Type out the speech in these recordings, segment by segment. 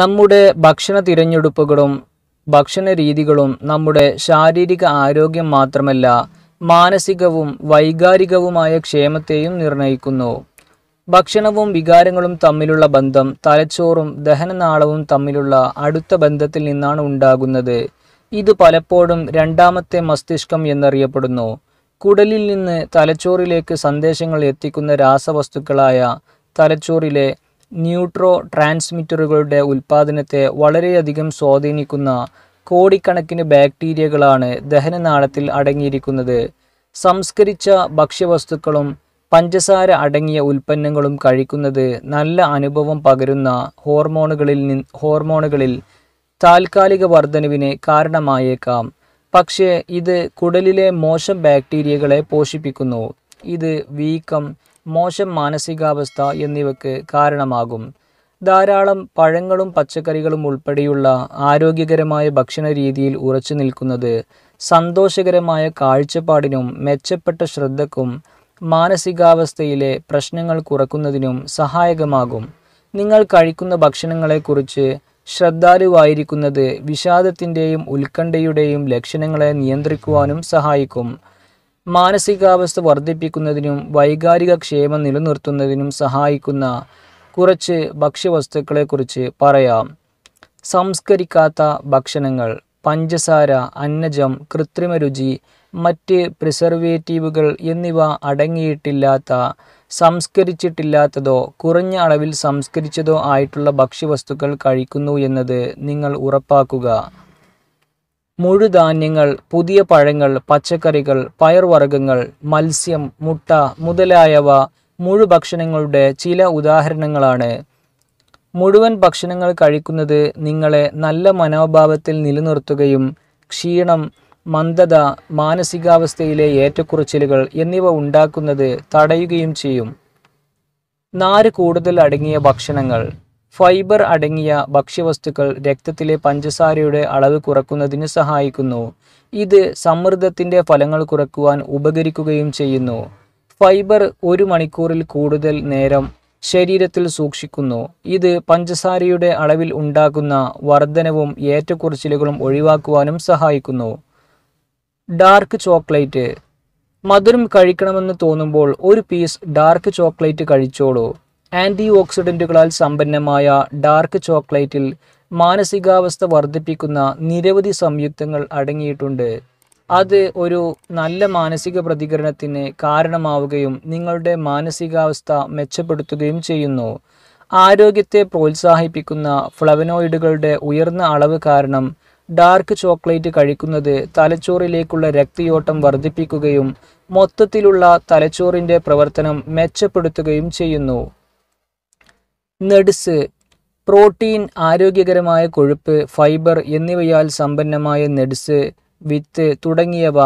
നമ്മുടെ ഭക്ഷണ തിരഞ്ഞെടുപ്പുകളും ഭക്ഷണ രീതികളും നമ്മുടെ ശാരീരിക ആരോഗ്യം മാത്രമല്ല മാനസികവും വൈകാരികവുമായ ക്ഷേമത്തെയും നിർണയിക്കുന്നു ഭക്ഷണവും വികാരങ്ങളും തമ്മിലുള്ള ബന്ധം തലച്ചോറും ദഹനനാളവും തമ്മിലുള്ള അടുത്ത ബന്ധത്തിൽ നിന്നാണ് ഉണ്ടാകുന്നത് ഇത് പലപ്പോഴും രണ്ടാമത്തെ മസ്തിഷ്കം എന്നറിയപ്പെടുന്നു കുടലിൽ നിന്ന് തലച്ചോറിലേക്ക് സന്ദേശങ്ങൾ എത്തിക്കുന്ന രാസവസ്തുക്കളായ തലച്ചോറിലെ ന്യൂട്രോ ട്രാൻസ്മിറ്ററുകളുടെ ഉൽപ്പാദനത്തെ വളരെയധികം സ്വാധീനിക്കുന്ന കോടിക്കണക്കിന് ബാക്ടീരിയകളാണ് ദഹനനാളത്തിൽ അടങ്ങിയിരിക്കുന്നത് സംസ്കരിച്ച ഭക്ഷ്യവസ്തുക്കളും പഞ്ചസാര അടങ്ങിയ ഉൽപ്പന്നങ്ങളും കഴിക്കുന്നത് നല്ല അനുഭവം പകരുന്ന ഹോർമോണുകളിൽ ഹോർമോണുകളിൽ താൽക്കാലിക വർധനവിന് കാരണമായേക്കാം പക്ഷേ ഇത് കുടലിലെ മോശം ബാക്ടീരിയകളെ പോഷിപ്പിക്കുന്നു ഇത് വീക്കം മോശം മാനസികാവസ്ഥ എന്നിവയ്ക്ക് കാരണമാകും ധാരാളം പഴങ്ങളും പച്ചക്കറികളും ഉൾപ്പെടെയുള്ള ആരോഗ്യകരമായ ഭക്ഷണ രീതിയിൽ ഉറച്ചു നിൽക്കുന്നത് സന്തോഷകരമായ കാഴ്ചപ്പാടിനും മെച്ചപ്പെട്ട ശ്രദ്ധക്കും മാനസികാവസ്ഥയിലെ പ്രശ്നങ്ങൾ കുറക്കുന്നതിനും സഹായകമാകും നിങ്ങൾ കഴിക്കുന്ന ഭക്ഷണങ്ങളെക്കുറിച്ച് ശ്രദ്ധാലുവായിരിക്കുന്നത് വിഷാദത്തിൻ്റെയും ഉത്കണ്ഠയുടെയും ലക്ഷണങ്ങളെ നിയന്ത്രിക്കുവാനും സഹായിക്കും മാനസികാവസ്ഥ വർദ്ധിപ്പിക്കുന്നതിനും വൈകാരിക ക്ഷേമം നിലനിർത്തുന്നതിനും സഹായിക്കുന്ന കുറച്ച് ഭക്ഷ്യവസ്തുക്കളെക്കുറിച്ച് പറയാം സംസ്കരിക്കാത്ത ഭക്ഷണങ്ങൾ പഞ്ചസാര അന്നജം കൃത്രിമ രുചി മറ്റ് പ്രിസർവേറ്റീവുകൾ എന്നിവ അടങ്ങിയിട്ടില്ലാത്ത സംസ്കരിച്ചിട്ടില്ലാത്തതോ കുറഞ്ഞ അളവിൽ സംസ്കരിച്ചതോ ആയിട്ടുള്ള ഭക്ഷ്യവസ്തുക്കൾ കഴിക്കുന്നു എന്നത് നിങ്ങൾ ഉറപ്പാക്കുക മുഴുധാന്യങ്ങൾ പുതിയ പഴങ്ങൾ പച്ചക്കറികൾ പയർവർഗ്ഗങ്ങൾ മത്സ്യം മുട്ട മുതലായവ മുഴുഭക്ഷണങ്ങളുടെ ചില ഉദാഹരണങ്ങളാണ് മുഴുവൻ ഭക്ഷണങ്ങൾ കഴിക്കുന്നത് നിങ്ങളെ നല്ല മനോഭാവത്തിൽ നിലനിർത്തുകയും ക്ഷീണം മന്ദത മാനസികാവസ്ഥയിലെ ഏറ്റക്കുറച്ചിലുകൾ എന്നിവ ഉണ്ടാക്കുന്നത് തടയുകയും ചെയ്യും നാല് കൂടുതൽ അടങ്ങിയ ഭക്ഷണങ്ങൾ ഫൈബർ അടങ്ങിയ ഭക്ഷ്യവസ്തുക്കൾ രക്തത്തിലെ പഞ്ചസാരയുടെ അളവ് കുറക്കുന്നതിന് സഹായിക്കുന്നു ഇത് സമ്മർദ്ദത്തിൻ്റെ ഫലങ്ങൾ കുറക്കുവാൻ ഉപകരിക്കുകയും ചെയ്യുന്നു ഫൈബർ ഒരു മണിക്കൂറിൽ കൂടുതൽ നേരം ശരീരത്തിൽ സൂക്ഷിക്കുന്നു ഇത് പഞ്ചസാരയുടെ അളവിൽ ഉണ്ടാകുന്ന വർധനവും ഏറ്റക്കുറച്ചിലുകളും ഒഴിവാക്കുവാനും സഹായിക്കുന്നു ഡാർക്ക് ചോക്ലേറ്റ് മധുരം കഴിക്കണമെന്ന് തോന്നുമ്പോൾ ഒരു പീസ് ഡാർക്ക് ചോക്ലേറ്റ് കഴിച്ചോളൂ ആൻറ്റി ഓക്സിഡൻറ്റുകളാൽ സമ്പന്നമായ ഡാർക്ക് ചോക്ലേറ്റിൽ മാനസികാവസ്ഥ വർദ്ധിപ്പിക്കുന്ന നിരവധി സംയുക്തങ്ങൾ അടങ്ങിയിട്ടുണ്ട് അത് ഒരു നല്ല മാനസിക പ്രതികരണത്തിന് കാരണമാവുകയും നിങ്ങളുടെ മാനസികാവസ്ഥ മെച്ചപ്പെടുത്തുകയും ചെയ്യുന്നു ആരോഗ്യത്തെ പ്രോത്സാഹിപ്പിക്കുന്ന ഫ്ലവനോയിഡുകളുടെ ഉയർന്ന അളവ് കാരണം ഡാർക്ക് ചോക്ലേറ്റ് കഴിക്കുന്നത് തലച്ചോറിലേക്കുള്ള രക്തയോട്ടം വർദ്ധിപ്പിക്കുകയും മൊത്തത്തിലുള്ള തലച്ചോറിൻ്റെ പ്രവർത്തനം മെച്ചപ്പെടുത്തുകയും ചെയ്യുന്നു നട്സ് പ്രോട്ടീൻ ആരോഗ്യകരമായ കൊഴുപ്പ് ഫൈബർ എന്നിവയാൽ സമ്പന്നമായ നട്സ് വിത്ത് തുടങ്ങിയവ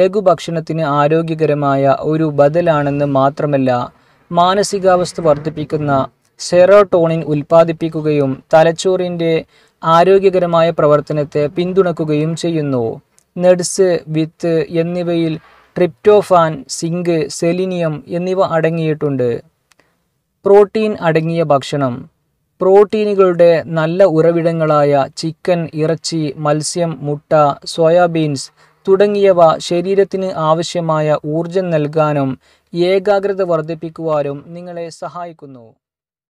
ലഘുഭക്ഷണത്തിന് ആരോഗ്യകരമായ ഒരു ബദലാണെന്ന് മാത്രമല്ല മാനസികാവസ്ഥ വർദ്ധിപ്പിക്കുന്ന സെറോട്ടോണിൻ ഉൽപ്പാദിപ്പിക്കുകയും തലച്ചോറിൻ്റെ ആരോഗ്യകരമായ പ്രവർത്തനത്തെ പിന്തുണക്കുകയും ചെയ്യുന്നു നട്സ് വിത്ത് എന്നിവയിൽ ട്രിപ്റ്റോഫാൻ സിങ്ക് സെലിനിയം എന്നിവ അടങ്ങിയിട്ടുണ്ട് പ്രോട്ടീൻ അടങ്ങിയ ഭക്ഷണം പ്രോട്ടീനുകളുടെ നല്ല ഉറവിടങ്ങളായ ചിക്കൻ ഇറച്ചി മത്സ്യം മുട്ട സോയാബീൻസ് തുടങ്ങിയവ ശരീരത്തിന് ആവശ്യമായ ഊർജം നൽകാനും ഏകാഗ്രത വർദ്ധിപ്പിക്കുവാനും നിങ്ങളെ സഹായിക്കുന്നു